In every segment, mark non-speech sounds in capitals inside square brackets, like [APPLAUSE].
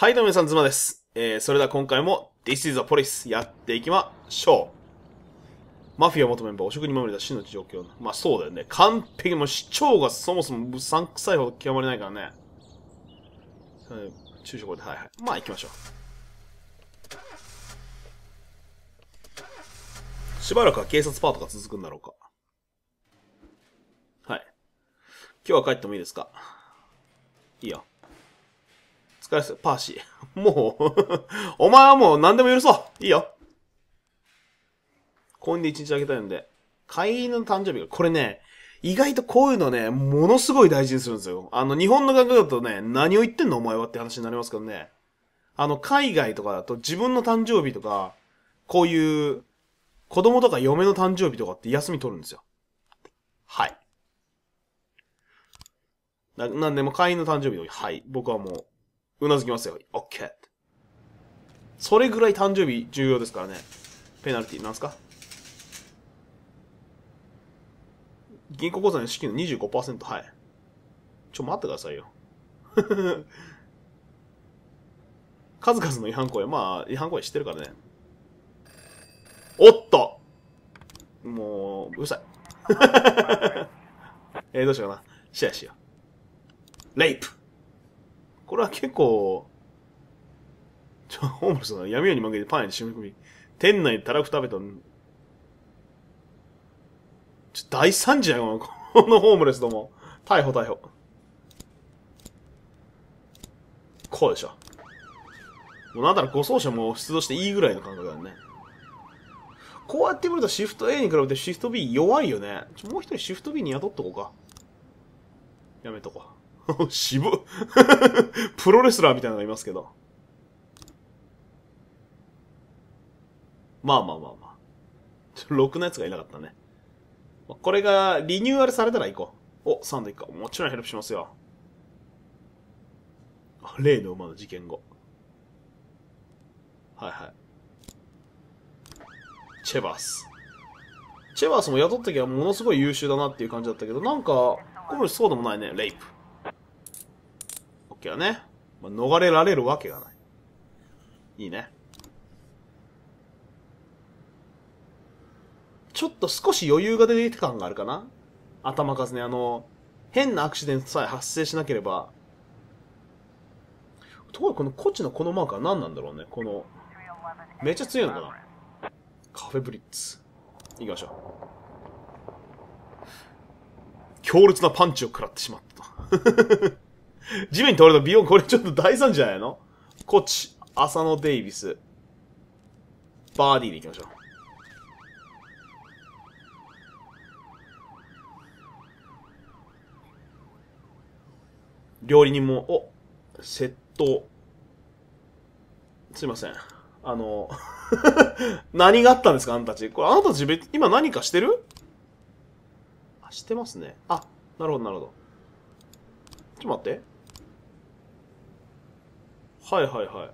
はい、どうも皆さん、ズマです。えー、それでは今回も This is a Police やっていきましょう。マフィア元メンバー、汚職にまみれたの状況。まあそうだよね。完璧。もう市長がそもそもうさんくさいほど極まれないからね。はい、昼食で、はいはい。まあ行きましょう。しばらくは警察パートが続くんだろうか。はい。今日は帰ってもいいですかいいよ。疲れっす。パーシー。[LAUGHS] もう [LAUGHS] お前はもう何でも許そう。いいよ。今で一日あげたいんで。飼い犬の誕生日が、これね、意外とこういうのね、ものすごい大事にするんですよ。あの、日本の学校だとね、何を言ってんのお前はって話になりますけどね。あの、海外とかだと自分の誕生日とか、こういう、子供とか嫁の誕生日とかって休み取るんですよ。はい。な、なんでも会員の誕生日のはい。僕はもう、うなずきますよ。オッケー。それぐらい誕生日重要ですからね。ペナルティなんすか銀行口座の資金の25%、はい。ちょ、待ってくださいよ。[LAUGHS] 数々の違反行為、まあ、違反行為知ってるからね。おっともう、うるさい。[LAUGHS] えー、どうしようかな。シェアしよう。レイプこれは結構、ちょ、ホームレスの闇夜に負けてパン屋に締め込み、店内でたらふく食べたちょ、大惨事やよ、このホームレスども。逮捕逮捕。こうでしょ。もうなんだろ、護送車も出動していいぐらいの感覚だよね。こうやって見るとシフト A に比べてシフト B 弱いよね。ちょ、もう一人シフト B に雇っとこうか。やめとこう。[LAUGHS] 渋 [LAUGHS] プロレスラーみたいなのがいますけど。まあまあまあまあ。ろくなやつがいなかったね。これがリニューアルされたら行こう。お、サンド行くか。もちろんヘルプしますよ。例の馬の事件後。はいはい。チェバース。チェバースも雇った時はものすごい優秀だなっていう感じだったけど、なんか、これそうでもないね。レイプ。OK だね。まあ、逃れられるわけがない。いいね。ちょっと少し余裕が出てきた感があるかな頭数ね。あの、変なアクシデントさえ発生しなければ。ところこのこっちのこのマークは何なんだろうね。この、めっちゃ強いのかなカフェブリッツ。行きましょう。強烈なパンチを食らってしまった。地面に倒れたビヨン、これちょっと大惨じゃないのこっち、浅野デイビス。バーディーでいきましょう。料理人も、お、窃盗。すいません。あの、[LAUGHS] 何があったんですかあんたたち。これ、あなたたち、今何かしてるあ、してますね。あ、なるほど、なるほど。ちょっと待って。はいはいはい。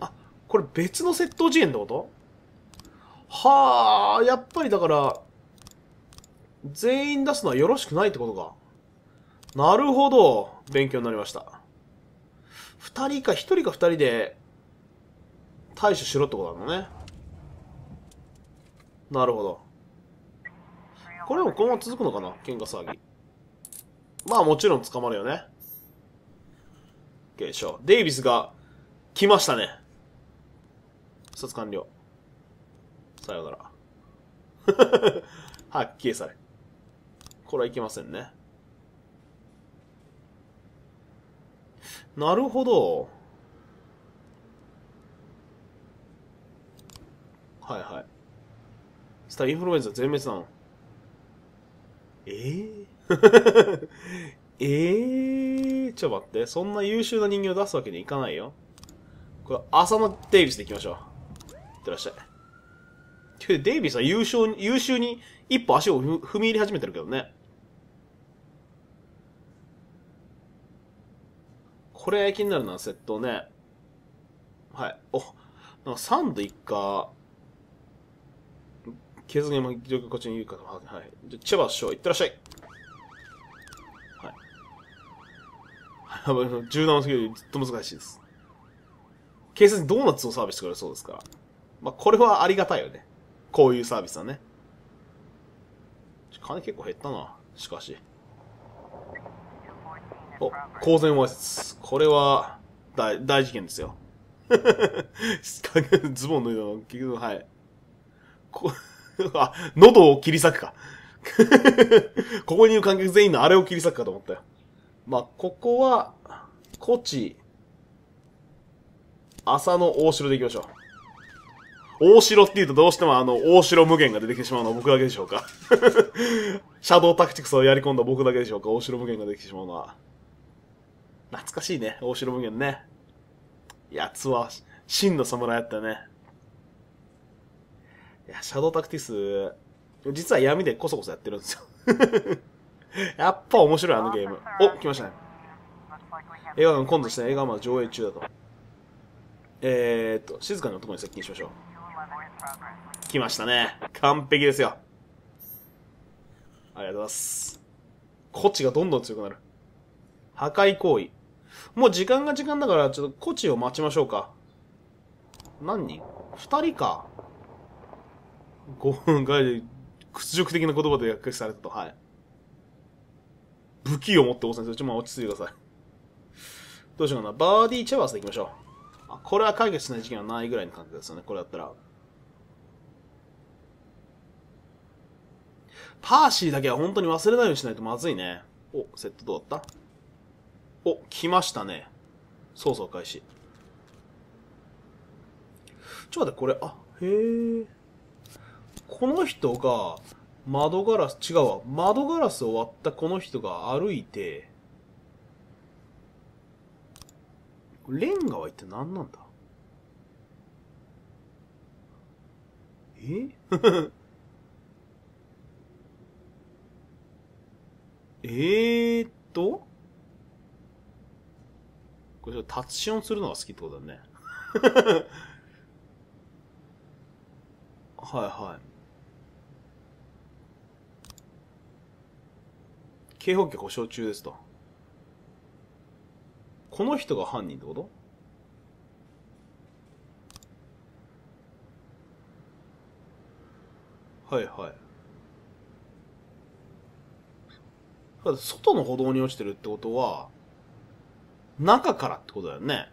あ、これ別の窃盗事件ってことはあ、やっぱりだから、全員出すのはよろしくないってことか。なるほど。勉強になりました。二人か一人か二人で、対処しろってことなのね。なるほど。これも今後続くのかな喧嘩騒ぎ。まあもちろん捕まるよね。OK、ショー。デイビスが来ましたね。視察完了。さようなら。発 [LAUGHS] 揮され。これはいけませんね。なるほど。はいはい。そしインフルエンザ全滅なの。ええー、ええー、ちょ待って。そんな優秀な人間を出すわけにいかないよ。これ、朝のデイビスで行きましょう。いってらっしゃい。けデイビスは優勝に、優秀に一歩足を踏み入れ始めてるけどね。これ気になるな、ットね。はい。お、なんかサンド一家、継続も、こっちに言うかはい。じゃ、千葉師匠、いってらっしゃい。[LAUGHS] 柔軟すぎるずっと難しいです。警察にドーナツをサービスしてくれるそうですから。まあ、これはありがたいよね。こういうサービスはね。金結構減ったな。しかし。お、公然わいせつ。これは、大、大事件ですよ。[LAUGHS] ズボン脱いだの、結局、はい。こ、[LAUGHS] あ、喉を切り裂くか。ここにいる観客全員のあれを切り裂くかと思ったよ。まあ、ここは、コチ、浅野、大城でいきましょう。大城って言うとどうしてもあの、大城無限が出てきてしまうのは僕だけでしょうか [LAUGHS] シャドウタクティクスをやり込んだ僕だけでしょうか大城無限が出てきてしまうのは。懐かしいね、大城無限ね。やつは、真の侍やったね。いや、シャドウタクティクス、実は闇でこそこそやってるんですよ [LAUGHS] [LAUGHS] やっぱ面白い、あのゲーム。お、来ましたね。映画館今度ですね、映画はまだ上映中だと。えー、っと、静かな男に接近しましょう。来ましたね。完璧ですよ。ありがとうございます。こっちがどんどん強くなる。破壊行為。もう時間が時間だから、ちょっとこっちを待ちましょうか。何人二人か。5分ぐらいで屈辱的な言葉で訳されたと。はい。武器を持って応戦する。ちょっと落ち着いてください。どうしようかな。バーディーチェバースでいきましょう。あ、これは解決しない事件はないぐらいの感じですよね。これだったら。パーシーだけは本当に忘れないようにしないとまずいね。お、セットどうだったお、来ましたね。そう開始。ちょっと待って、これ、あ、へえ。この人が、窓ガラス、違うわ。窓ガラスを割ったこの人が歩いて、レンガは一体何なんだえ [LAUGHS] えーっとこれ、タッチ音するのが好きってことだね。[LAUGHS] はいはい。警報器故障中ですと。この人が犯人ってことはいはい。外の歩道に落ちてるってことは、中からってことだよね。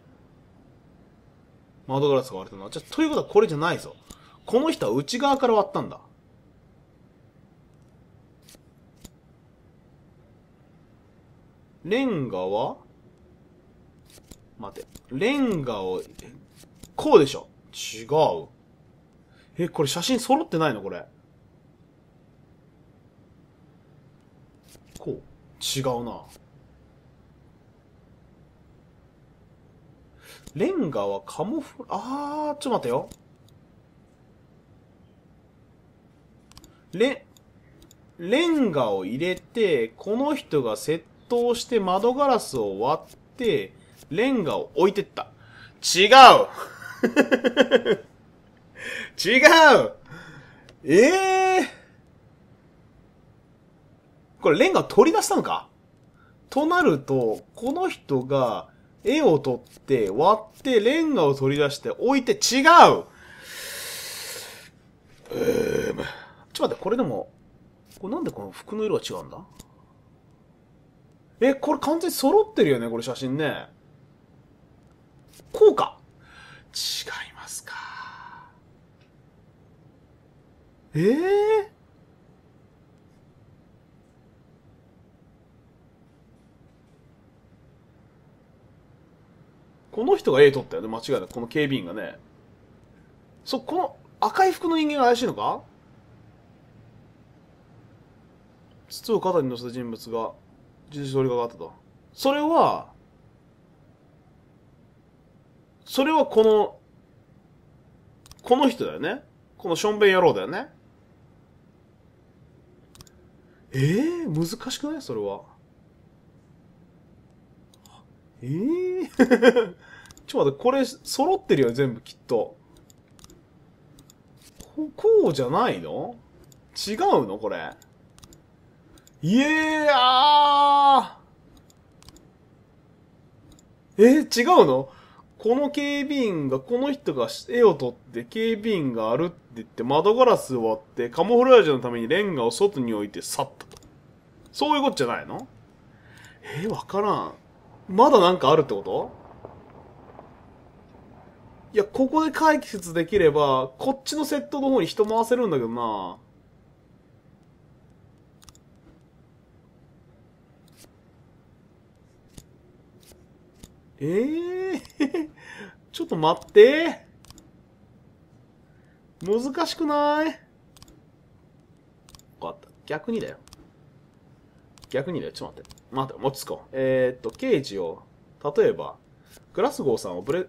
窓ガラスが割れたのは。じゃ、ということはこれじゃないぞ。この人は内側から割ったんだ。レンガは待て。レンガを、こうでしょ違う。え、これ写真揃ってないのこれ。こう。違うな。レンガはカモフ、あー、ちょっと待ってよ。レ、レンガを入れて、この人が設倒して窓ガラスを割って、レンガを置いてった。違う [LAUGHS] 違うええー、これレンガを取り出したのかとなると、この人が絵を取って割ってレンガを取り出して置いて違うえー、ちょっと待って、これでも、これなんでこの服の色が違うんだえ、これ完全に揃ってるよね、これ写真ね。こうか。違いますか。ええー、この人が A 取ったよね、間違いなく。この警備員がね。そこの赤い服の人間が怪しいのか筒を肩に乗せた人物が自治取りかかったと。それは、それはこの、この人だよね。このションベン野郎だよね。ええー、難しくないそれは。ええー、[LAUGHS] ちょっと待って、これ揃ってるよ、全部きっと。こうじゃないの違うのこれ。いやえー、違うのこの警備員が、この人が絵を撮って、警備員があるって言って、窓ガラスを割って、カモフラージュのためにレンガを外に置いて去ったと。そういうことじゃないのえー、わからん。まだなんかあるってこといや、ここで解決できれば、こっちのセットの方に人回せるんだけどな。ええー、[LAUGHS] ちょっと待って。難しくないわかった。逆にだよ。逆にだよ。ちょっと待って。待って、落ち着こう。えー、っと、ケージを、例えば、グラスゴーさんをブレ、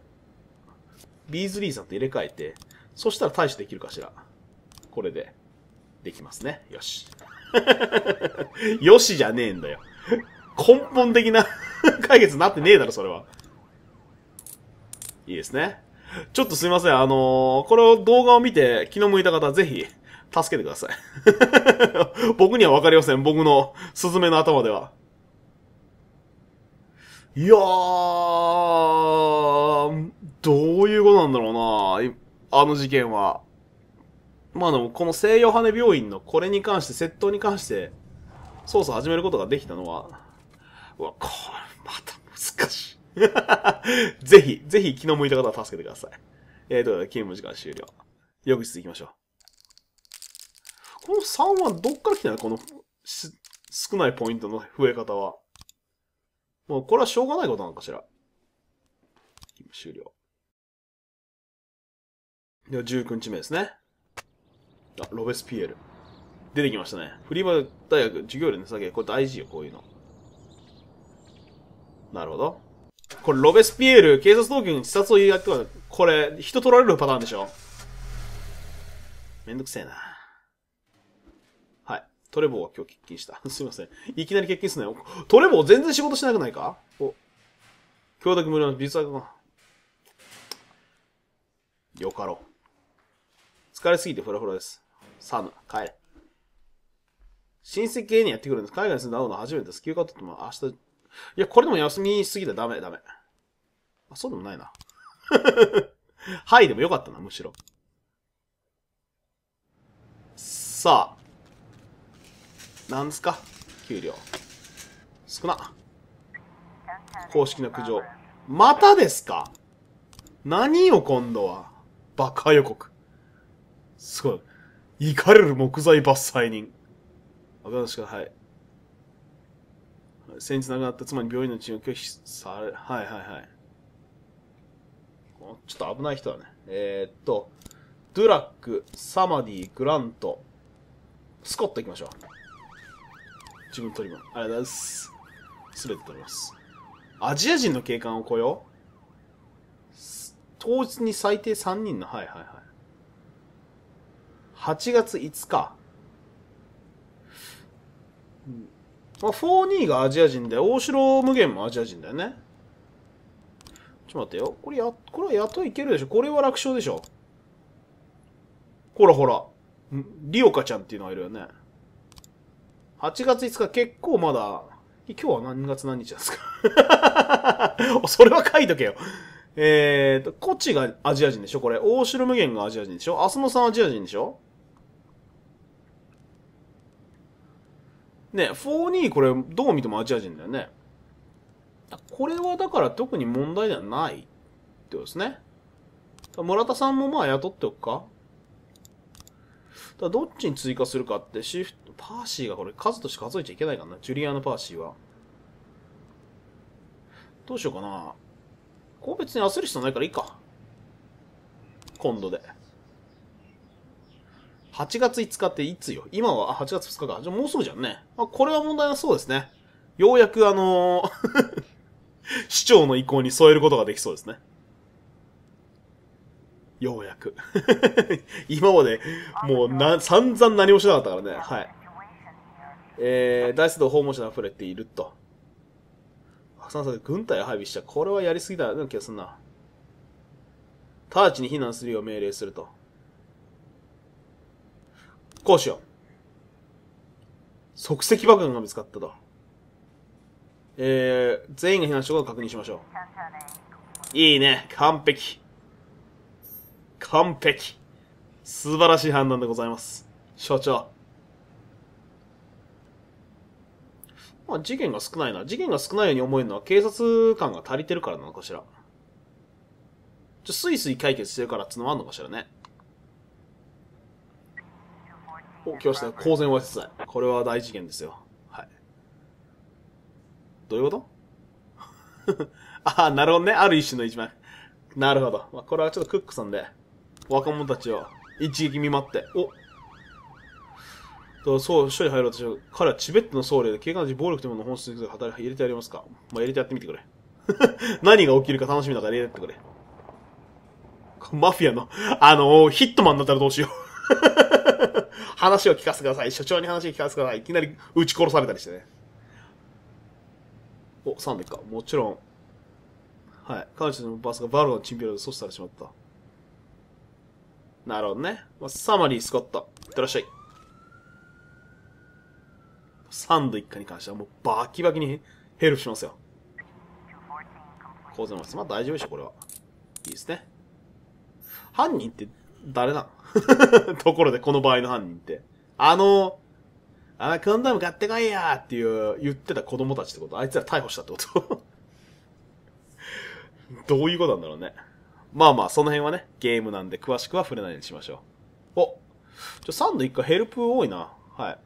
ビーズリーさんと入れ替えて、そしたら対処できるかしら。これで、できますね。よし。[LAUGHS] よしじゃねえんだよ。根本的な [LAUGHS] 解決になってねえだろ、それは。いいですね。ちょっとすいません。あのー、これを動画を見て気の向いた方、ぜひ、助けてください。[LAUGHS] 僕にはわかりません。僕のスズメの頭では。いやー、どういうことなんだろうなあの事件は。まあでも、この西洋羽病院のこれに関して、窃盗に関して、捜査始めることができたのは、うわ、これまた難しい。[LAUGHS] ぜひ、ぜひ気の向いた方は助けてください。えーと、勤務時間終了。翌日行きましょう。この3はどっから来たのこの少ないポイントの増え方は。もうこれはしょうがないことなのかしら。勤務終了。では19日目ですね。あ、ロベスピエール。出てきましたね。フリーバル大学、授業料の下げ、これ大事よ、こういうの。なるほど。これロベスピエール、警察当局に自殺を言い合っては、これ、人取られるパターンでしょめんどくせえな。はい。トレボーは今日欠勤した。[LAUGHS] すいません。いきなり欠勤すなよ。トレボー全然仕事しなくないかお。今日だけ無料の美術が。よかろう。疲れすぎてフラフラです。サム、帰れ。親戚芸人やってくるんです。海外に住んで会うの初めてです。休暇取っても明日いや、これでも休みすぎだ。ダメ、ダメ。あ、そうでもないな。[LAUGHS] はい、でもよかったな、むしろ。さあ。なんすか給料。少な。公式の苦情。またですか何よ、今度は。爆破予告。すごい。怒れる木材伐採人。お話しくはい。先日亡くなった妻に病院の治療を拒否され、はいはいはい。ちょっと危ない人だね。えー、っと、ドゥラック、サマディ、グラント、スコット行きましょう。自分取ります。ありがとうございます。すべて取ります。アジア人の警官を雇用当日に最低3人の、はいはいはい。8月5日。あ、42がアジア人で、大城無限もアジア人だよね。ちょっと待ってよ。これや、これは雇いけるでしょこれは楽勝でしょほらほら。リオカちゃんっていうのがいるよね。8月5日結構まだ、今日は何月何日ですか [LAUGHS] それは書いとけよ。えーと、こっちがアジア人でしょこれ。大城無限がアジア人でしょ浅野さんアジア人でしょね、4-2これどう見てもアジア人だよね。これはだから特に問題ではないってことですね。村田さんもまあ雇っておくかだどっちに追加するかってシフト、パーシーがこれ数として数えちゃいけないかな。ジュリアーノ・パーシーは。どうしようかな。個別に焦る必要ないからいいか。今度で。8月5日っていつよ今は8月2日か。じゃもうすぐじゃんね。あ、これは問題なそうですね。ようやくあのー [LAUGHS] 市長の意向に添えることができそうですね。ようやく [LAUGHS] 今まで、もうな、散々何もしなかったからね。はい。えー、大聖堂訪問者溢れていると。破産され軍隊を配備しちゃ、これはやりすぎだような気がすんな。直ちに避難するよう命令すると。こうしよう。即席爆弾が見つかったと。えー、全員が避難したことを確認しましょう。いいね。完璧。完璧。素晴らしい判断でございます。所長。まあ、事件が少ないな。事件が少ないように思えるのは警察官が足りてるからなのかしら。ちょ、スイスイ解決してるからっつのもあんのかしらね。来ました。公然わいせつ罪。これは大事件ですよ。はい。どういうことあ [LAUGHS] あ、なるほどね。ある一種の一枚。なるほど。まあ、これはちょっとクックさんで、若者たちを一撃見舞って、おと、そう、処理入ろうとして彼はチベットの僧侶で、警官時暴力というものの本質に働き入れてやりますか。まあ、入れてやってみてくれ。[LAUGHS] 何が起きるか楽しみだから入れてくれ。マフィアの、あのヒットマンだったらどうしよう話を聞かせてください、所長に話を聞かせてください、いきなり撃ち殺されたりしてね。お、ド一か。もちろん。はい。彼女のバスがバルのチンピラで阻止されてしまった。なるほどね。まあ、サマリー・スコット。いってらっしゃい。サンド一家に関してはもうバキバキにヘルプしますよ。構図のまあ大丈夫でしょ、これは。いいですね。犯人って誰な [LAUGHS] ところで、この場合の犯人って。あの、あの、コンダム買ってこいやっていう、言ってた子供たちってことあいつら逮捕したってこと [LAUGHS] どういうことなんだろうね。まあまあ、その辺はね、ゲームなんで詳しくは触れないようにしましょう。おちょ、サンド一回ヘルプ多いな。はい。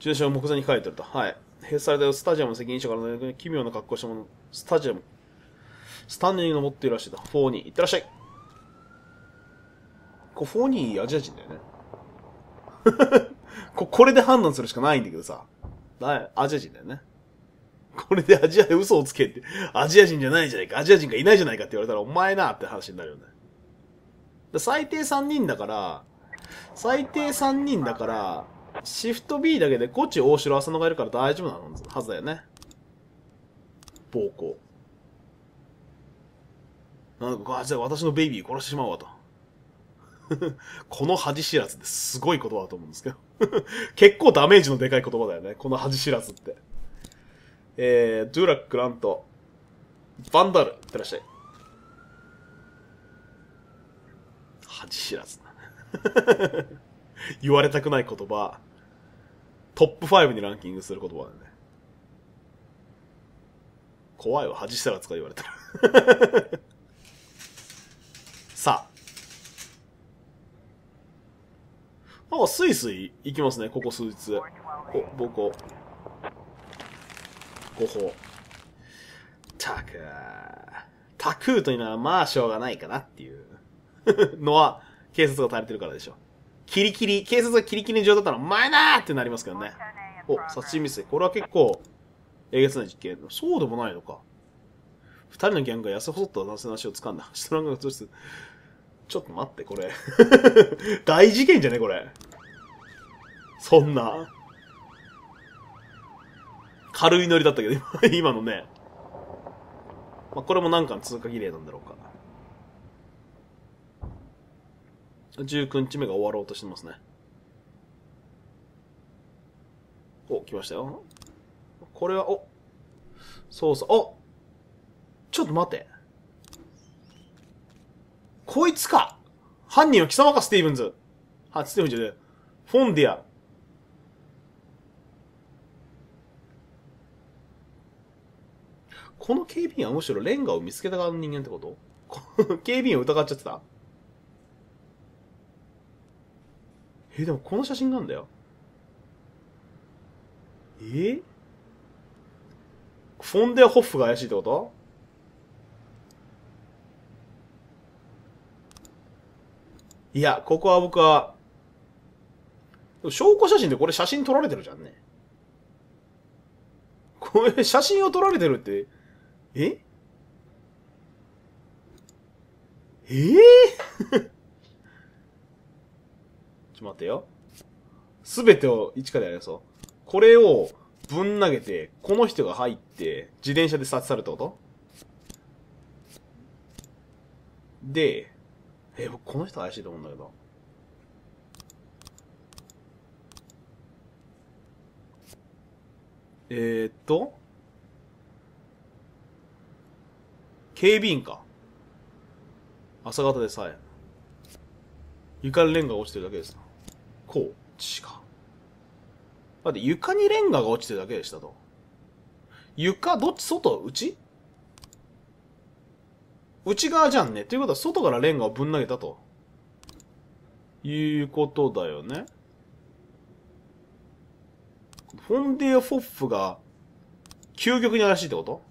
住所を目前に書いてると。はい。閉鎖されたスタジアムの責任者からの、奇妙な格好したもの、スタジアム、スタンディングの持っているらしいと。4に、いってらっしゃい。これフォニーアジア人だよね。[LAUGHS] こ、これで判断するしかないんだけどさ。だアジア人だよね。これでアジアで嘘をつけって、アジア人じゃないじゃないか、アジア人がいないじゃないかって言われたらお前なって話になるよね。最低3人だから、最低3人だから、シフト B だけでこっち大城浅野がいるから大丈夫なはずだよね。暴行。なんか、あ、じゃあ私のベイビー殺してしまうわと。[LAUGHS] この恥知らずってすごい言葉だと思うんですけど [LAUGHS] 結構ダメージのでかい言葉だよね。この恥知らずって。えー、ドゥラック・ラント、バンダル、いってらっしゃい。恥知らず。[LAUGHS] 言われたくない言葉、トップ5にランキングする言葉だよね。怖いわ、恥知らずか言われたらなんかスイスイ行きますね、ここ数日。お、暴行。誤報。たくー。たくーというのはまあしょうがないかなっていう [LAUGHS] のは、警察が足りてるからでしょ。キリキリ、警察がキリキリ状だったら、お前ーってなりますけどね。お、殺人未遂。これは結構、えげつない実験。そうでもないのか。二人のギャングが痩せ細った男性の足を掴んだ。のがちょっと待って、これ [LAUGHS] 大事件じゃね、これ。そんな。軽いノリだったけど、[LAUGHS] 今のね。まあ、これもなんかの通過儀礼なんだろうか。19日目が終わろうとしてますね。お、来ましたよ。これは、お、そうそう、おちょっと待って。こいつか犯人は貴様か、スティーブンズ。あ、スティーブンズじゃねフォンディア。この警備員はむしろレンガを見つけた側の人間ってこと [LAUGHS] 警備員を疑っちゃってたえ、でもこの写真なんだよ。えフォンデホッフが怪しいってこといや、ここは僕は、証拠写真でこれ写真撮られてるじゃんね。これ写真を撮られてるって、ええー、[LAUGHS] ちょっと待ってよ。すべてを一からやりそう。これをぶん投げて、この人が入って、自転車で殺されたことで、え、僕この人怪しいと思うんだけど。えー、っと。警備員か。朝方でさえ。床にレンガが落ちてるだけですな。こう、地か。だって床にレンガが落ちてるだけでしたと。床、どっち外内内側じゃんね。ということは外からレンガをぶん投げたと。いうことだよね。フォンデア・フォッフが究極に怪しいってこと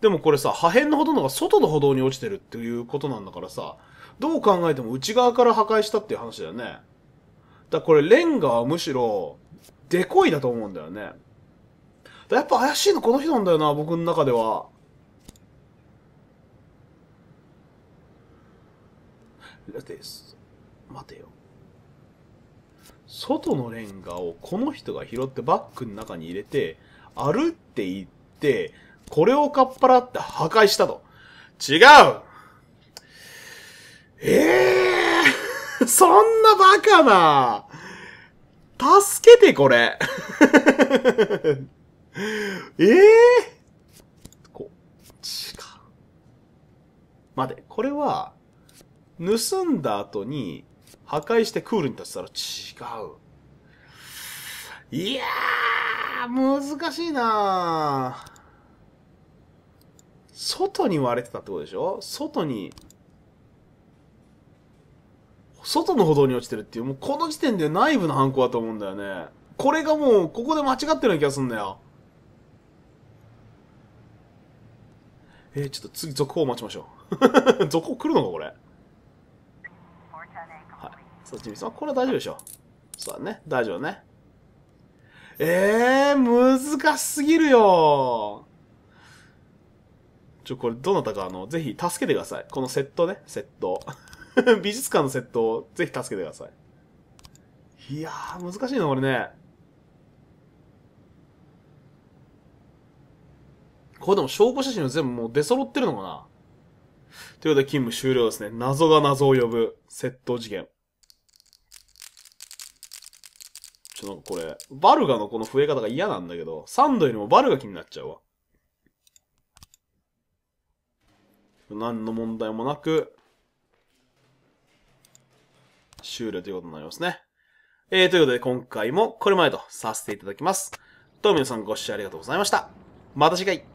でもこれさ、破片のほとんどが外の歩道に落ちてるっていうことなんだからさ、どう考えても内側から破壊したっていう話だよね。だこれレンガはむしろ、デコイだと思うんだよね。やっぱ怪しいのこの人なんだよな、僕の中では。だって待てよ。外のレンガをこの人が拾ってバッグの中に入れて、歩って行って、これをかっぱらって破壊したと。違うええー、[LAUGHS] そんなバカな助けてこれえ [LAUGHS] えー、こう、違う。待て、これは、盗んだ後に破壊してクールに立つたら違う。いやー、難しいなー。外に割れてたってことでしょ外に、外の歩道に落ちてるっていう、もうこの時点で内部の犯行だと思うんだよね。これがもう、ここで間違ってるような気がするんだよ。えー、ちょっと次続報待ちましょう。[LAUGHS] 続報来るのか、これ。はい。そっち見せこれは大丈夫でしょ。そうだね。大丈夫ね。ええー、難しすぎるよ。ちょ、これ、どなたか、あの、ぜひ助けてください。このセットね、セット。[LAUGHS] 美術館のセットをぜひ助けてください。いやー、難しいな、これね。これでも証拠写真は全部もう出揃ってるのかなということで勤務終了ですね。謎が謎を呼ぶ窃盗事件。ちょっとこれ、バルガのこの増え方が嫌なんだけど、サンドよりもバルガ気になっちゃうわ。何の問題もなく、終了ということになりますね。えー、ということで今回もこれまでとさせていただきます。どうも皆さんご視聴ありがとうございました。また次回